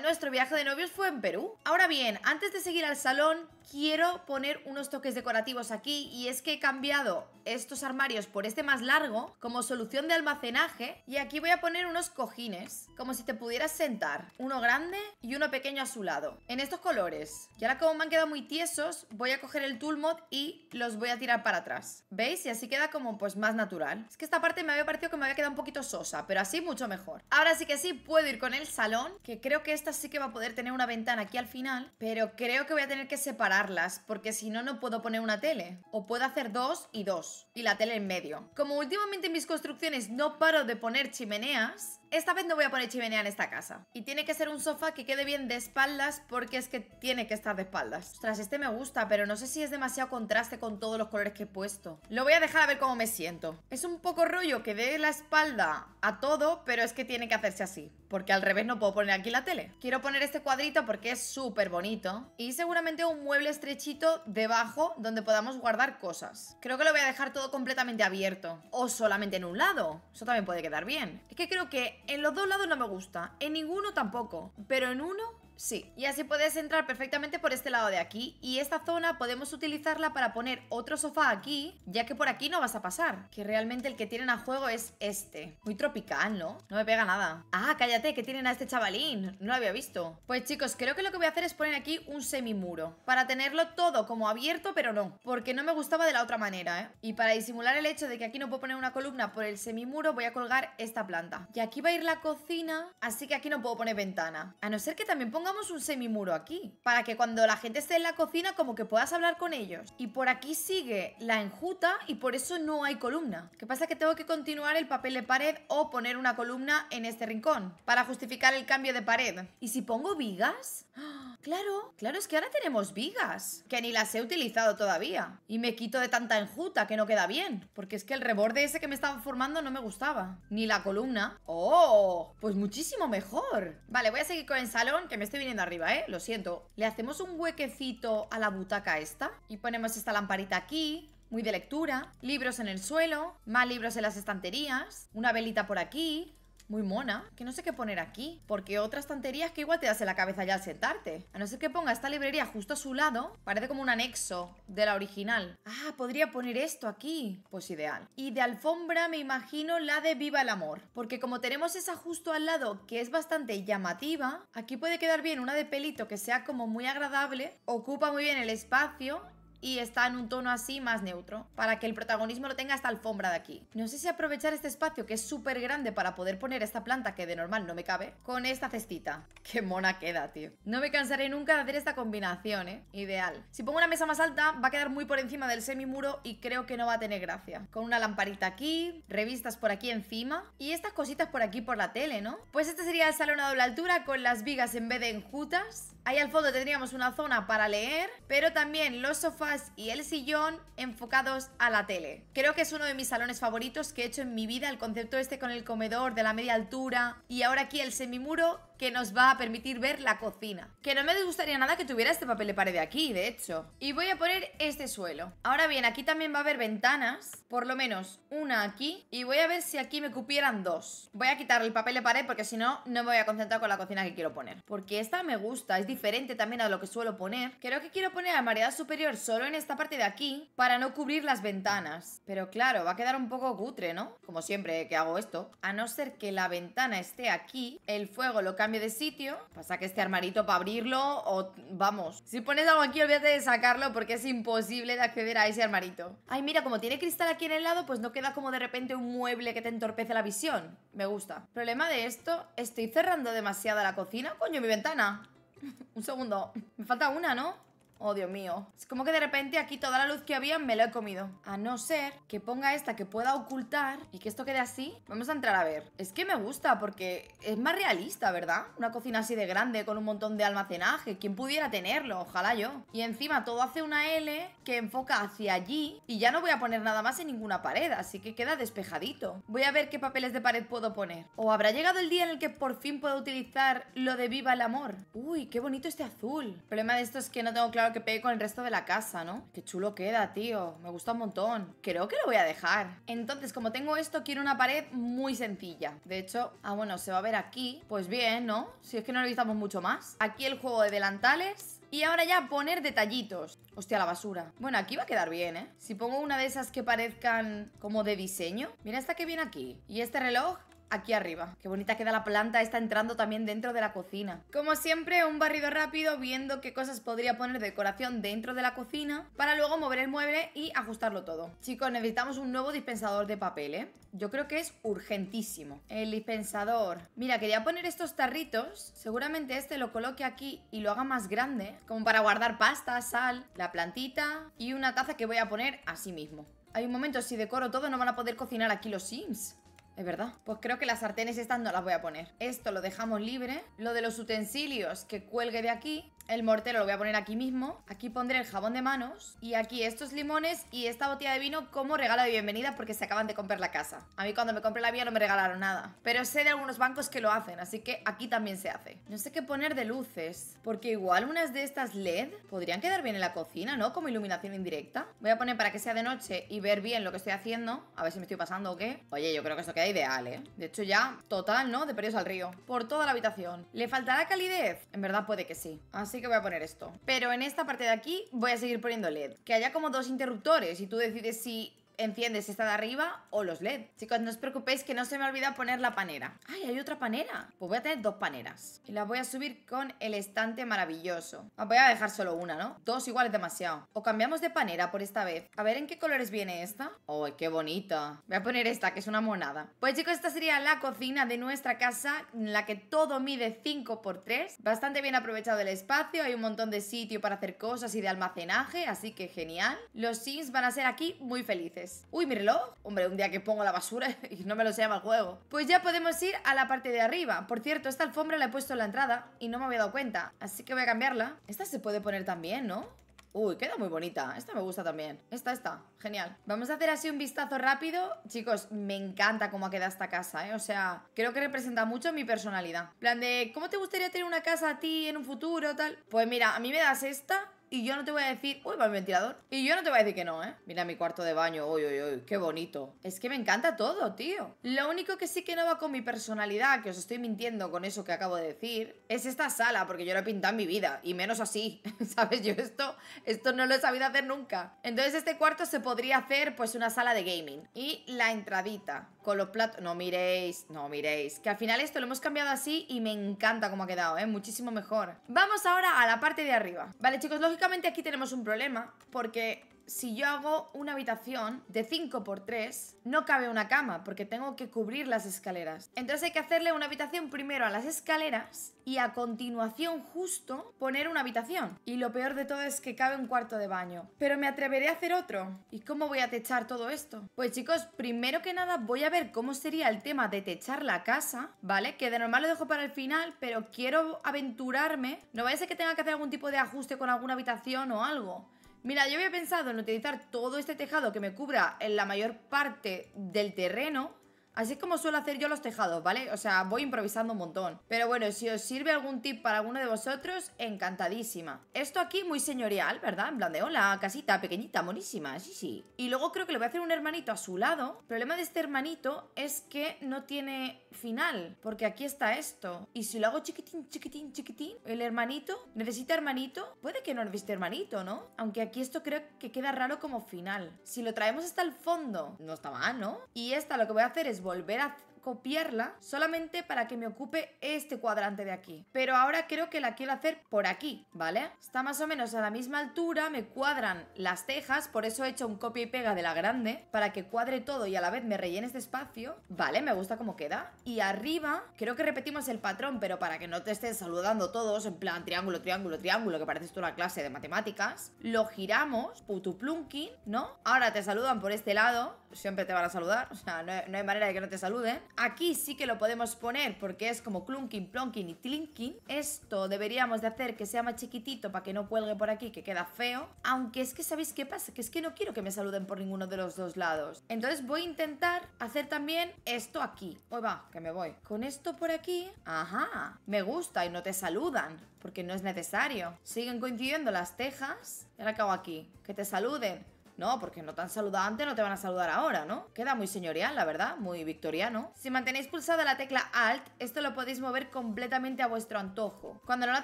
nuestro viaje de novios fue en Perú. Ahora bien, antes de seguir al salón quiero poner unos toques decorativos aquí y es que he cambiado estos armarios por este más largo como solución de almacenaje y aquí voy a poner unos cojines como si te pudieras sentar, uno grande y uno pequeño a su lado, en estos colores. Y ahora como me han quedado muy tiesos voy a coger el mod y los voy a tirar para atrás. ¿Veis? Y así queda como pues más natural. Es que esta parte me había parecido que me había quedado un poquito sosa, pero así mucho mejor. Ahora sí que sí, puedo ir con el salón, que creo que esta sí que va a poder tener una ventana aquí al final, pero creo que voy a tener que separarlas, porque si no, no puedo poner una tele. O puedo hacer dos y dos, y la tele en medio. Como últimamente en mis construcciones no paro de poner chimeneas, esta vez no voy a poner chimenea en esta casa. Y tiene que ser un sofá que quede bien de espaldas porque es que tiene que estar de espaldas. Ostras, este me gusta, pero no sé si es demasiado contraste con todos los colores que he puesto. Lo voy a dejar a ver cómo me siento. Es un poco rollo que dé la espalda a todo, pero es que tiene que hacerse así porque al revés no puedo poner aquí la tele. Quiero poner este cuadrito porque es súper bonito y seguramente un mueble estrechito debajo donde podamos guardar cosas. Creo que lo voy a dejar todo completamente abierto o solamente en un lado. Eso también puede quedar bien. Es que creo que en los dos lados no me gusta, en ninguno tampoco, pero en uno Sí, y así puedes entrar perfectamente por este lado de aquí y esta zona podemos utilizarla para poner otro sofá aquí, ya que por aquí no vas a pasar, que realmente el que tienen a juego es este. Muy tropical, ¿no? No me pega nada. Ah, cállate, que tienen a este chavalín, no lo había visto. Pues chicos, creo que lo que voy a hacer es poner aquí un semimuro, para tenerlo todo como abierto, pero no, porque no me gustaba de la otra manera, ¿eh? Y para disimular el hecho de que aquí no puedo poner una columna por el semimuro, voy a colgar esta planta. Y aquí va a ir la cocina, así que aquí no puedo poner ventana. A no ser que también ponga pongamos un semimuro aquí, para que cuando la gente esté en la cocina como que puedas hablar con ellos. Y por aquí sigue la enjuta y por eso no hay columna. ¿Qué pasa que tengo que continuar el papel de pared o poner una columna en este rincón, para justificar el cambio de pared. ¿Y si pongo vigas? ¡Ah! Claro, claro, es que ahora tenemos vigas, que ni las he utilizado todavía. Y me quito de tanta enjuta que no queda bien, porque es que el reborde ese que me estaba formando no me gustaba. Ni la columna. ¡Oh! Pues muchísimo mejor. Vale, voy a seguir con el salón, que me estoy viniendo arriba, ¿eh? Lo siento. Le hacemos un huequecito a la butaca esta y ponemos esta lamparita aquí. Muy de lectura, libros en el suelo, más libros en las estanterías, una velita por aquí, muy mona, que no sé qué poner aquí, porque otras tanterías que igual te das en la cabeza ya al sentarte. A no ser que ponga esta librería justo a su lado, parece como un anexo de la original. Ah, podría poner esto aquí. Pues ideal. Y de alfombra me imagino la de Viva el Amor, porque como tenemos esa justo al lado que es bastante llamativa, aquí puede quedar bien una de pelito que sea como muy agradable, ocupa muy bien el espacio y está en un tono así más neutro, para que el protagonismo lo tenga esta alfombra de aquí. No sé si aprovechar este espacio que es súper grande para poder poner esta planta que de normal no me cabe, con esta cestita. [laughs] Qué mona queda, tío. No me cansaré nunca de hacer esta combinación, ¿eh? Ideal. Si pongo una mesa más alta, va a quedar muy por encima del semimuro y creo que no va a tener gracia. Con una lamparita aquí, revistas por aquí encima y estas cositas por aquí por la tele, ¿no? Pues este sería el salón a doble altura con las vigas en vez de enjutas. Ahí al fondo tendríamos una zona para leer, pero también los sofás y el sillón enfocados a la tele. Creo que es uno de mis salones favoritos que he hecho en mi vida, el concepto este con el comedor de la media altura y ahora aquí el semimuro que nos va a permitir ver la cocina. Que no me disgustaría nada que tuviera este papel de pared De aquí, de hecho. Y voy a poner este suelo. Ahora bien, aquí también va a haber ventanas, por lo menos una aquí. Y voy a ver si aquí me cupieran dos. Voy a quitar el papel de pared porque si no, no me voy a concentrar con la cocina que quiero poner. Porque esta me gusta, es diferente también a lo que suelo poner. Creo que quiero poner variedad superior solo en esta parte de aquí para no cubrir las ventanas. Pero claro, va a quedar un poco cutre, ¿no? Como siempre que hago esto. A no ser que la ventana esté aquí, el fuego lo cambie de sitio. Pasa que este armarito para abrirlo, o vamos. Si pones algo aquí, olvídate de sacarlo porque es imposible de acceder a ese armarito. Ay, mira, como tiene cristal aquí en el lado, pues no queda como de repente un mueble que te entorpece la visión. Me gusta. Problema de esto, estoy cerrando demasiado la cocina. Coño, mi ventana. [laughs] un segundo. Me falta una, ¿no? Oh, Dios mío. Es como que de repente aquí toda la luz que había me lo he comido. A no ser que ponga esta que pueda ocultar y que esto quede así. Vamos a entrar a ver. Es que me gusta porque es más realista, ¿verdad? Una cocina así de grande con un montón de almacenaje. ¿Quién pudiera tenerlo? Ojalá yo. Y encima todo hace una L que enfoca hacia allí y ya no voy a poner nada más en ninguna pared, así que queda despejadito. Voy a ver qué papeles de pared puedo poner. ¿O habrá llegado el día en el que por fin puedo utilizar lo de Viva el Amor? Uy, qué bonito este azul. El problema de esto es que no tengo claro que pegue con el resto de la casa, ¿no? Qué chulo queda, tío. Me gusta un montón. Creo que lo voy a dejar. Entonces, como tengo esto, quiero una pared muy sencilla. De hecho, ah, bueno, se va a ver aquí. Pues bien, ¿no? Si es que no necesitamos mucho más. Aquí el juego de delantales. Y ahora ya poner detallitos. Hostia, la basura. Bueno, aquí va a quedar bien, ¿eh? Si pongo una de esas que parezcan como de diseño. Mira esta que viene aquí. Y este reloj aquí arriba. Qué bonita queda la planta, está entrando también dentro de la cocina. Como siempre, un barrido rápido viendo qué cosas podría poner de decoración dentro de la cocina para luego mover el mueble y ajustarlo todo. Chicos, necesitamos un nuevo dispensador de papel, ¿eh? Yo creo que es urgentísimo. El dispensador. Mira, quería poner estos tarritos. Seguramente este lo coloque aquí y lo haga más grande, como para guardar pasta, sal, la plantita y una taza que voy a poner así mismo. Hay un momento, si decoro todo no van a poder cocinar aquí los Sims es verdad. Pues creo que las sartenes estas no las voy a poner. Esto lo dejamos libre. Lo de los utensilios que cuelgue de aquí el mortero lo voy a poner aquí mismo. Aquí pondré el jabón de manos. Y aquí estos limones y esta botella de vino como regalo de bienvenida porque se acaban de comprar la casa. A mí cuando me compré la vía no me regalaron nada. Pero sé de algunos bancos que lo hacen, así que aquí también se hace. No sé qué poner de luces. Porque igual unas de estas LED podrían quedar bien en la cocina, ¿no? Como iluminación indirecta. Voy a poner para que sea de noche y ver bien lo que estoy haciendo. A ver si me estoy pasando o qué. Oye, yo creo que esto queda ideal, ¿eh? De hecho ya, total, ¿no? De periodos al río. Por toda la habitación. ¿Le faltará calidez? En verdad puede que sí. Así que voy a poner esto. Pero en esta parte de aquí voy a seguir poniendo LED. Que haya como dos interruptores y tú decides si enciendes esta de arriba o los LED. Chicos, no os preocupéis que no se me olvida poner la panera. ¡Ay, hay otra panera! Pues voy a tener dos paneras. Y las voy a subir con el estante maravilloso. Ah, voy a dejar solo una, ¿no? Dos iguales demasiado. O cambiamos de panera por esta vez. A ver en qué colores viene esta. ¡Ay, oh, qué bonita! Voy a poner esta, que es una monada. Pues chicos, esta sería la cocina de nuestra casa, en la que todo mide 5x3. Bastante bien aprovechado el espacio, hay un montón de sitio para hacer cosas y de almacenaje, así que genial. Los Sims van a ser aquí muy felices. Pues, uy, mi reloj. Hombre, un día que pongo la basura [laughs] y no me lo se llama el juego. Pues ya podemos ir a la parte de arriba. Por cierto, esta alfombra la he puesto en la entrada y no me había dado cuenta. Así que voy a cambiarla. Esta se puede poner también, ¿no? Uy, queda muy bonita. Esta me gusta también. Esta, esta. Genial. Vamos a hacer así un vistazo rápido. Chicos, me encanta cómo ha quedado esta casa, ¿eh? O sea, creo que representa mucho mi personalidad. plan de, ¿cómo te gustaría tener una casa a ti en un futuro, tal? Pues mira, a mí me das esta y yo no te voy a decir, uy, va el ventilador. Y yo no te voy a decir que no, ¿eh? Mira mi cuarto de baño, uy, uy, uy, qué bonito. Es que me encanta todo, tío. Lo único que sí que no va con mi personalidad, que os estoy mintiendo con eso que acabo de decir, es esta sala, porque yo la he pintado en mi vida, y menos así, [laughs] ¿sabes? Yo esto, esto no lo he sabido hacer nunca. Entonces este cuarto se podría hacer pues una sala de gaming. Y la entradita, con los platos... No miréis, no miréis. Que al final esto lo hemos cambiado así y me encanta cómo ha quedado, ¿eh? Muchísimo mejor. Vamos ahora a la parte de arriba. Vale, chicos, lógico lógicamente aquí tenemos un problema, porque si yo hago una habitación de 5 por 3, no cabe una cama porque tengo que cubrir las escaleras. Entonces hay que hacerle una habitación primero a las escaleras y a continuación justo poner una habitación. Y lo peor de todo es que cabe un cuarto de baño. Pero me atreveré a hacer otro. ¿Y cómo voy a techar todo esto? Pues chicos, primero que nada voy a ver cómo sería el tema de techar la casa, ¿vale? Que de normal lo dejo para el final, pero quiero aventurarme. No vaya a ser que tenga que hacer algún tipo de ajuste con alguna habitación o algo. Mira, yo había pensado en utilizar todo este tejado que me cubra en la mayor parte del terreno, Así como suelo hacer yo los tejados, ¿vale? O sea, voy improvisando un montón. Pero bueno, si os sirve algún tip para alguno de vosotros, encantadísima. Esto aquí muy señorial, ¿verdad? En plan de, hola, casita pequeñita, monísima, sí, sí. Y luego creo que le voy a hacer un hermanito a su lado. El problema de este hermanito es que no tiene final, porque aquí está esto. Y si lo hago chiquitín, chiquitín, chiquitín, el hermanito, ¿necesita hermanito? Puede que no viste hermanito, ¿no? Aunque aquí esto creo que queda raro como final. Si lo traemos hasta el fondo, no está mal, ¿no? Y esta lo que voy a hacer es volver a copiarla solamente para que me ocupe este cuadrante de aquí. Pero ahora creo que la quiero hacer por aquí, ¿vale? Está más o menos a la misma altura, me cuadran las tejas, por eso he hecho un copia y pega de la grande, para que cuadre todo y a la vez me rellene este espacio. Vale, me gusta cómo queda. Y arriba, creo que repetimos el patrón, pero para que no te estés saludando todos, en plan triángulo, triángulo, triángulo, que pareces tú la clase de matemáticas, lo giramos, putuplunkin, ¿no? Ahora te saludan por este lado, siempre te van a saludar, o sea, no hay manera de que no te saluden. Aquí sí que lo podemos poner porque es como clunking, plonking y tlinking. Esto deberíamos de hacer que sea más chiquitito para que no cuelgue por aquí, que queda feo. Aunque es que ¿sabéis qué pasa? Que es que no quiero que me saluden por ninguno de los dos lados. Entonces voy a intentar hacer también esto aquí. Hoy pues va, que me voy. Con esto por aquí, ajá, me gusta y no te saludan porque no es necesario. Siguen coincidiendo las tejas. ¿Y ahora que aquí? Que te saluden. No, porque no te han saludado antes, no te van a saludar ahora, ¿no? Queda muy señorial, la verdad, muy victoriano. Si mantenéis pulsada la tecla Alt, esto lo podéis mover completamente a vuestro antojo. Cuando no la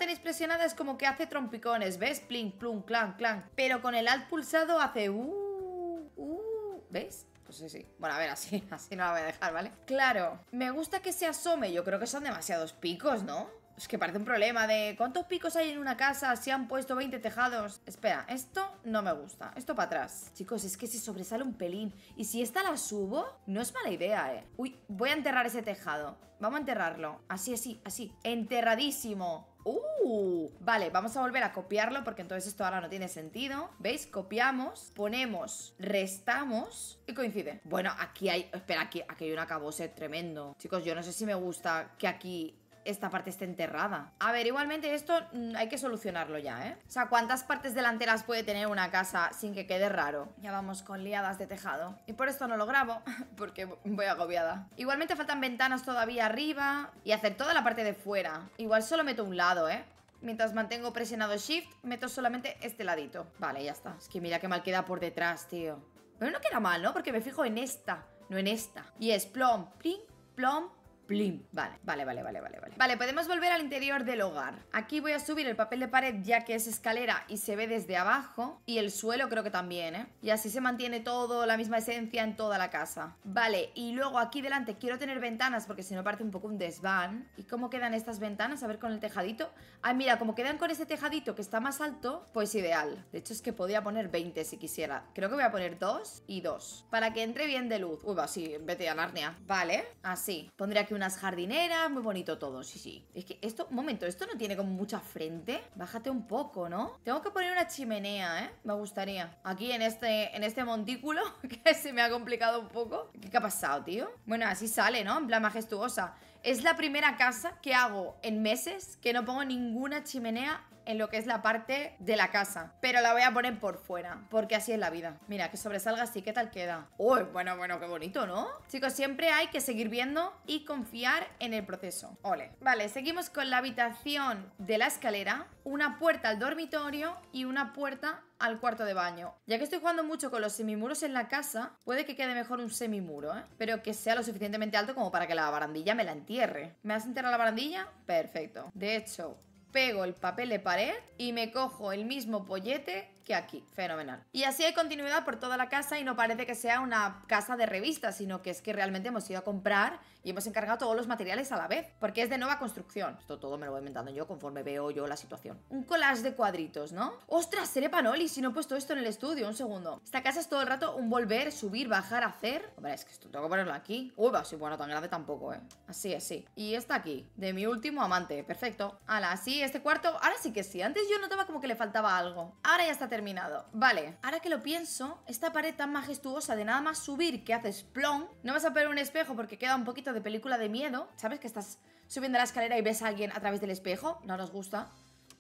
tenéis presionada es como que hace trompicones, ¿ves? Plink, plum, clan, clan. Pero con el Alt pulsado hace... Uh, uh, ¿Ves? Pues sí, sí. Bueno, a ver, así, [laughs] así no la voy a dejar, ¿vale? Claro, me gusta que se asome. Yo creo que son demasiados picos, ¿no? Es que parece un problema de ¿Cuántos picos hay en una casa si han puesto 20 tejados? Espera, esto no me gusta Esto para atrás Chicos, es que se sobresale un pelín Y si esta la subo, no es mala idea, eh Uy, voy a enterrar ese tejado Vamos a enterrarlo Así, así, así Enterradísimo ¡Uh! Vale, vamos a volver a copiarlo porque entonces esto ahora no tiene sentido. ¿Veis? Copiamos, ponemos, restamos y coincide. Bueno, aquí hay... Espera, aquí, aquí hay un acabose tremendo. Chicos, yo no sé si me gusta que aquí esta parte está enterrada. A ver, igualmente esto mm, hay que solucionarlo ya, ¿eh? O sea, ¿cuántas partes delanteras puede tener una casa sin que quede raro? Ya vamos con liadas de tejado. Y por esto no lo grabo, [laughs] porque voy agobiada. Igualmente faltan ventanas todavía arriba y hacer toda la parte de fuera. Igual solo meto un lado, ¿eh? Mientras mantengo presionado Shift, meto solamente este ladito. Vale, ya está. Es que mira qué mal queda por detrás, tío. Pero no queda mal, ¿no? Porque me fijo en esta, no en esta. Y es plom, plin, plom, Vale, vale, vale, vale, vale, vale. Vale, podemos volver al interior del hogar. Aquí voy a subir el papel de pared ya que es escalera y se ve desde abajo. Y el suelo creo que también, ¿eh? Y así se mantiene todo, la misma esencia en toda la casa. Vale, y luego aquí delante quiero tener ventanas porque si no parte un poco un desván. ¿Y cómo quedan estas ventanas? A ver con el tejadito. Ay, ah, mira, como quedan con ese tejadito que está más alto, pues ideal. De hecho es que podía poner 20 si quisiera. Creo que voy a poner 2 y 2. Para que entre bien de luz. Uy, va, sí, vete a Narnia. Vale, así. pondría aquí unas jardineras, muy bonito todo, sí, sí. Es que esto, un momento, esto no tiene como mucha frente. Bájate un poco, ¿no? Tengo que poner una chimenea, ¿eh? Me gustaría. Aquí en este, en este montículo, [laughs] que se me ha complicado un poco. ¿Qué ha pasado, tío? Bueno, así sale, ¿no? En plan majestuosa. Es la primera casa que hago en meses que no pongo ninguna chimenea en lo que es la parte de la casa. Pero la voy a poner por fuera, porque así es la vida. Mira, que sobresalga así, ¿qué tal queda? Uy, bueno, bueno, qué bonito, ¿no? Chicos, siempre hay que seguir viendo y confiar en el proceso. Ole. Vale, seguimos con la habitación de la escalera, una puerta al dormitorio y una puerta al cuarto de baño. Ya que estoy jugando mucho con los semimuros en la casa, puede que quede mejor un semimuro, ¿eh? Pero que sea lo suficientemente alto como para que la barandilla me la entierre. ¿Me has enterrado la barandilla? Perfecto. De hecho, pego el papel de pared y me cojo el mismo pollete que aquí. Fenomenal. Y así hay continuidad por toda la casa y no parece que sea una casa de revista, sino que es que realmente hemos ido a comprar y hemos encargado todos los materiales a la vez, porque es de nueva construcción. Esto todo me lo voy inventando yo conforme veo yo la situación. Un collage de cuadritos, ¿no? ¡Ostras! Seré panoli si no he puesto esto en el estudio. Un segundo. Esta casa es todo el rato un volver, subir, bajar, hacer. Hombre, es que esto tengo que ponerlo aquí. Uy, va, sí, bueno, tan grande tampoco, ¿eh? Así, así. Y está aquí, de mi último amante. Perfecto. ¡Hala! así, este cuarto. Ahora sí que sí. Antes yo notaba como que le faltaba algo. Ahora ya está terminado. Vale, ahora que lo pienso, esta pared tan majestuosa de nada más subir que hace plon, no vas a poner un espejo porque queda un poquito de película de miedo. ¿Sabes que estás subiendo la escalera y ves a alguien a través del espejo? No nos gusta.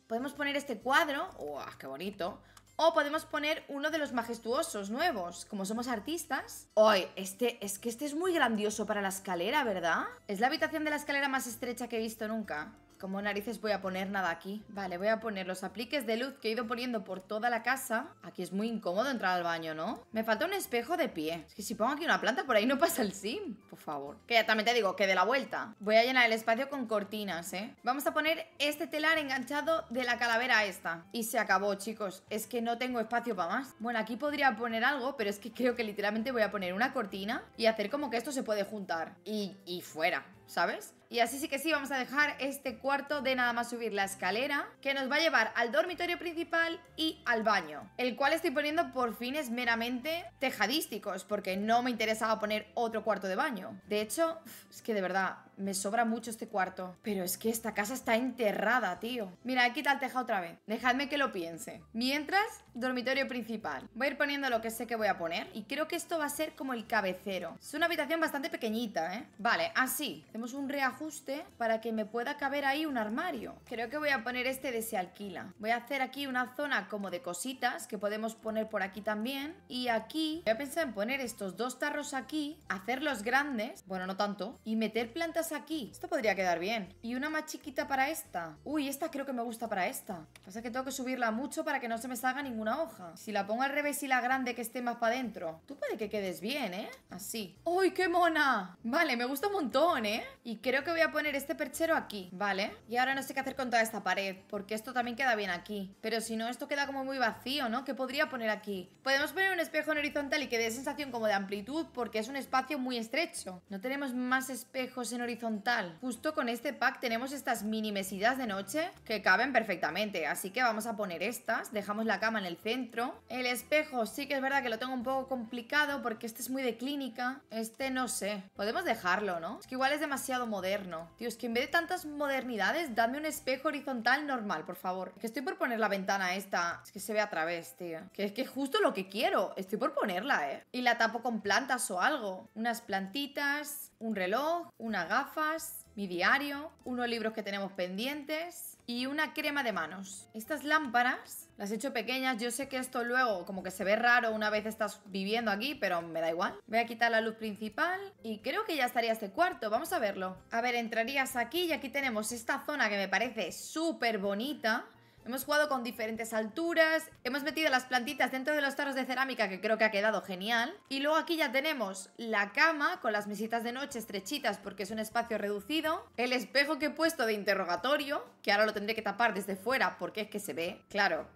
Podemos poner este cuadro, ¡Uah, qué bonito! O podemos poner uno de los majestuosos nuevos, como somos artistas. Hoy, este, es que este es muy grandioso para la escalera, ¿verdad? Es la habitación de la escalera más estrecha que he visto nunca. Como narices voy a poner nada aquí? Vale, voy a poner los apliques de luz que he ido poniendo por toda la casa. Aquí es muy incómodo entrar al baño, ¿no? Me falta un espejo de pie. Es que si pongo aquí una planta, por ahí no pasa el sim. Por favor. Que ya también te digo, que de la vuelta. Voy a llenar el espacio con cortinas, ¿eh? Vamos a poner este telar enganchado de la calavera esta. Y se acabó, chicos. Es que no tengo espacio para más. Bueno, aquí podría poner algo, pero es que creo que literalmente voy a poner una cortina y hacer como que esto se puede juntar. Y, y fuera, ¿sabes? Y así sí que sí, vamos a dejar este cuarto de nada más subir la escalera, que nos va a llevar al dormitorio principal y al baño, el cual estoy poniendo por fines meramente tejadísticos, porque no me interesaba poner otro cuarto de baño. De hecho, es que de verdad, me sobra mucho este cuarto. Pero es que esta casa está enterrada, tío. Mira, quita el tejado otra vez. Dejadme que lo piense. Mientras, dormitorio principal. Voy a ir poniendo lo que sé que voy a poner. Y creo que esto va a ser como el cabecero. Es una habitación bastante pequeñita, ¿eh? Vale, así. Hacemos un reajuste para que me pueda caber ahí un armario. Creo que voy a poner este de se alquila. Voy a hacer aquí una zona como de cositas que podemos poner por aquí también. Y aquí voy a pensar en poner estos dos tarros aquí, hacerlos grandes, bueno, no tanto, y meter plantas aquí. Esto podría quedar bien. Y una más chiquita para esta. Uy, esta creo que me gusta para esta. Pasa que tengo que subirla mucho para que no se me salga ninguna hoja. Si la pongo al revés y la grande que esté más para adentro. Tú puede que quedes bien, ¿eh? Así. ¡Uy, qué mona! Vale, me gusta un montón, ¿eh? Y creo que voy a poner este perchero aquí, ¿vale? Y ahora no sé qué hacer con toda esta pared, porque esto también queda bien aquí. Pero si no, esto queda como muy vacío, ¿no? ¿Qué podría poner aquí? Podemos poner un espejo en horizontal y que dé sensación como de amplitud, porque es un espacio muy estrecho. No tenemos más espejos en horizontal Justo con este pack tenemos estas mini mesidas de noche que caben perfectamente, así que vamos a poner estas. Dejamos la cama en el centro. El espejo sí que es verdad que lo tengo un poco complicado porque este es muy de clínica. Este no sé. Podemos dejarlo, ¿no? Es que igual es demasiado moderno. Tío, es que en vez de tantas modernidades, dame un espejo horizontal normal, por favor. Es que estoy por poner la ventana esta. Es que se ve a través, tío. Que es que es justo lo que quiero. Estoy por ponerla, ¿eh? Y la tapo con plantas o algo. Unas plantitas, un reloj, una gafa gafas, mi diario, unos libros que tenemos pendientes y una crema de manos. Estas lámparas las he hecho pequeñas. Yo sé que esto luego como que se ve raro una vez estás viviendo aquí, pero me da igual. Voy a quitar la luz principal y creo que ya estaría este cuarto. Vamos a verlo. A ver, entrarías aquí y aquí tenemos esta zona que me parece súper bonita. Hemos jugado con diferentes alturas, hemos metido las plantitas dentro de los taros de cerámica que creo que ha quedado genial. Y luego aquí ya tenemos la cama con las mesitas de noche estrechitas porque es un espacio reducido. El espejo que he puesto de interrogatorio, que ahora lo tendré que tapar desde fuera porque es que se ve. Claro,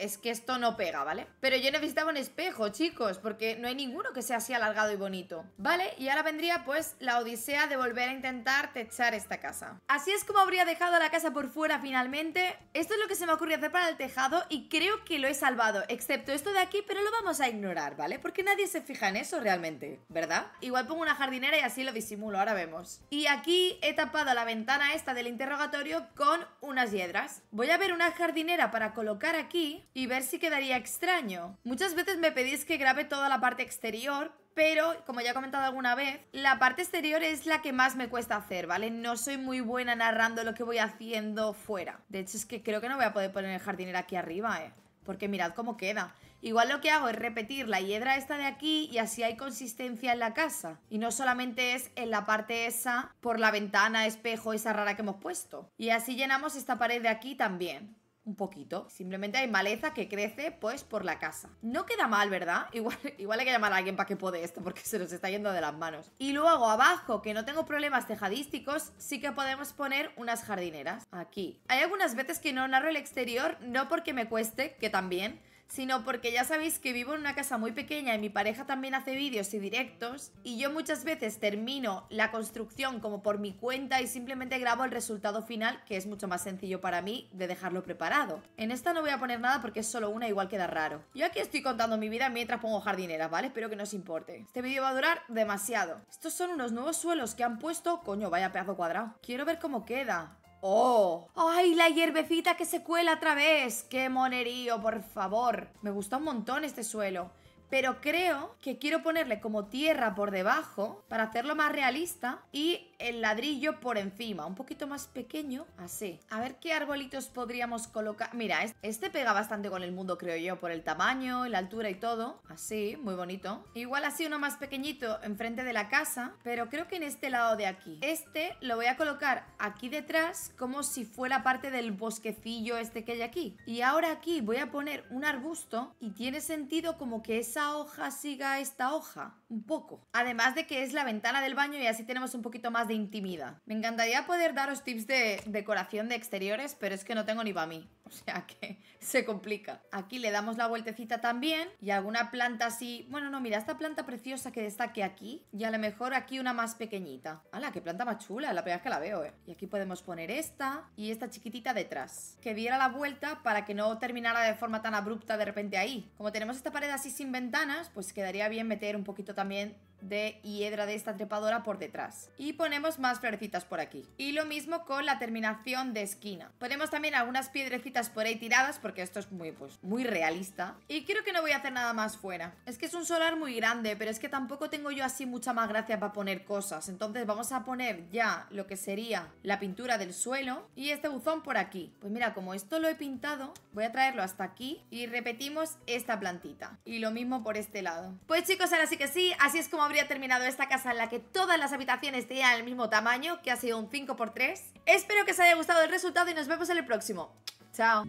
es que esto no pega, ¿vale? Pero yo necesitaba un espejo, chicos, porque no hay ninguno que sea así alargado y bonito. Vale, y ahora vendría pues la odisea de volver a intentar techar esta casa. Así es como habría dejado la casa por fuera finalmente. Esto es lo que se me ocurrió hacer para el tejado y creo que lo he salvado, excepto esto de aquí, pero lo vamos a ignorar, ¿vale? Porque nadie se fija en eso realmente, ¿verdad? Igual pongo una jardinera y así lo disimulo, ahora vemos. Y aquí he tapado la ventana esta del interrogatorio con unas hiedras. Voy a ver una jardinera para colocar aquí y ver si quedaría extraño. Muchas veces me pedís que grabe toda la parte exterior, pero como ya he comentado alguna vez, la parte exterior es la que más me cuesta hacer, ¿vale? No soy muy buena narrando lo que voy haciendo fuera. De hecho, es que creo que no voy a poder poner el jardinero aquí arriba, ¿eh? Porque mirad cómo queda. Igual lo que hago es repetir la hiedra esta de aquí y así hay consistencia en la casa. Y no solamente es en la parte esa por la ventana, espejo, esa rara que hemos puesto. Y así llenamos esta pared de aquí también un poquito. Simplemente hay maleza que crece pues por la casa. No queda mal, ¿verdad? [laughs] Igual, igual hay que llamar a alguien para que pode esto porque se nos está yendo de las manos. Y luego abajo, que no tengo problemas tejadísticos, sí que podemos poner unas jardineras. Aquí. Hay algunas veces que no narro el exterior, no porque me cueste, que también, sino porque ya sabéis que vivo en una casa muy pequeña y mi pareja también hace vídeos y directos y yo muchas veces termino la construcción como por mi cuenta y simplemente grabo el resultado final que es mucho más sencillo para mí de dejarlo preparado. En esta no voy a poner nada porque es solo una igual queda raro. Yo aquí estoy contando mi vida mientras pongo jardineras, ¿vale? Espero que no os importe. Este vídeo va a durar demasiado. Estos son unos nuevos suelos que han puesto... Coño, vaya pedazo cuadrado. Quiero ver cómo queda. ¡Oh! ¡Ay, la hierbecita que se cuela a vez. ¡Qué monerío, por favor! Me gusta un montón este suelo pero creo que quiero ponerle como tierra por debajo para hacerlo más realista y el ladrillo por encima, un poquito más pequeño, así. A ver qué arbolitos podríamos colocar. Mira, este pega bastante con el mundo, creo yo, por el tamaño y la altura y todo. Así, muy bonito. Igual así uno más pequeñito enfrente de la casa, pero creo que en este lado de aquí. Este lo voy a colocar aquí detrás como si fuera parte del bosquecillo este que hay aquí. Y ahora aquí voy a poner un arbusto y tiene sentido como que es hoja siga esta hoja, un poco. Además de que es la ventana del baño y así tenemos un poquito más de intimidad. Me encantaría poder daros tips de decoración de exteriores, pero es que no tengo ni para mí. [laughs] O sea que se complica. Aquí le damos la vueltecita también y alguna planta así... Bueno, no, mira, esta planta preciosa que destaque aquí y a lo mejor aquí una más pequeñita. ¡Hala, qué planta más chula! La peor es que la veo, ¿eh? Y aquí podemos poner esta y esta chiquitita detrás. Que diera la vuelta para que no terminara de forma tan abrupta de repente ahí. Como tenemos esta pared así sin ventanas, pues quedaría bien meter un poquito también de hiedra de esta trepadora por detrás. Y ponemos más florecitas por aquí. Y lo mismo con la terminación de esquina. Ponemos también algunas piedrecitas por ahí tiradas porque esto es muy, pues, muy realista. Y creo que no voy a hacer nada más fuera. Es que es un solar muy grande, pero es que tampoco tengo yo así mucha más gracia para poner cosas. Entonces vamos a poner ya lo que sería la pintura del suelo y este buzón por aquí. Pues mira, como esto lo he pintado, voy a traerlo hasta aquí y repetimos esta plantita. Y lo mismo por este lado. Pues chicos, ahora sí que sí, así es como habría terminado esta casa en la que todas las habitaciones tenían el mismo tamaño, que ha sido un 5x3. Espero que os haya gustado el resultado y nos vemos en el próximo. Chao.